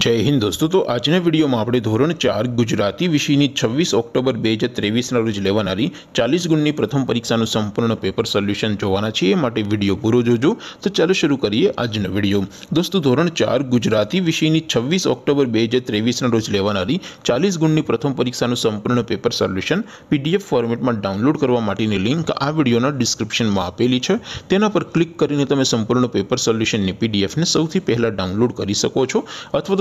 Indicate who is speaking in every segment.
Speaker 1: જય હિન્દ દોસ્તો તો આજના વિડીયોમાં આપણે ધોરણ ચાર ગુજરાતી વિષયની છવ્વીસ ઓક્ટોબર બે હજાર ત્રેવીસના રોજ લેવાનારી ચાલીસ ગુણની પ્રથમ પરીક્ષાનું સંપૂર્ણ પેપર સોલ્યુશન જોવાના છીએ એ માટે વિડીયો પૂરો જોજો તો ચાલો શરૂ કરીએ આજનો વિડીયો દોસ્તો ધોરણ ચાર ગુજરાતી વિષયની છવ્વીસ ઓક્ટોબર બે હજાર ત્રેવીસના રોજ લેવાનારી ચાલીસ ગુણની પ્રથમ પરીક્ષાનું સંપૂર્ણ પેપર સોલ્યુશન પીડીએફ ફોર્મેટમાં ડાઉનલોડ કરવા માટેની લિંક આ વિડીયોના ડિસ્ક્રિપ્શનમાં આપેલી છે તેના પર ક્લિક કરીને તમે સંપૂર્ણ પેપર સોલ્યુશનની પીડીએફને સૌથી પહેલાં ડાઉનલોડ કરી શકો છો અથવા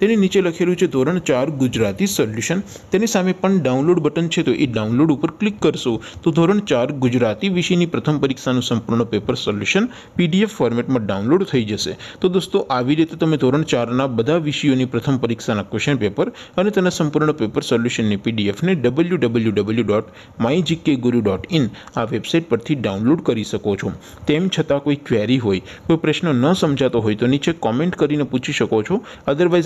Speaker 1: તેની નીચે લખેલું છે ધોરણ ચાર ગુજરાતી સોલ્યુશન તેની સામે પણ ડાઉનલોડ બટન છે તો એ ડાઉનલોડ ઉપર ક્લિક કરશો તો ધોરણ ચાર ગુજરાતી વિષયની પ્રથમ પરીક્ષાનું સંપૂર્ણ પેપર સોલ્યુશન પીડીએફ ફોર્મેટમાં ડાઉનલોડ થઈ જશે તો દોસ્તો આવી રીતે તમે ધોરણ ચારના બધા વિષયોની પ્રથમ પરીક્ષાના ક્વેશ્ચન પેપર અને તેના સંપૂર્ણ પેપર સોલ્યુશનની પીડીએફને W W W dot my GK guru dot in આ વેબસાઇટ પરથી ડાઉનલોડ કરી શકો છો તેમ છતાં કોઈ ક્વેરી હોય કોઈ પ્રશ્ન ન સમજાતો હોય તો નીચે કોમેન્ટ કરીને પૂછી શકો છો અધરવાઇઝ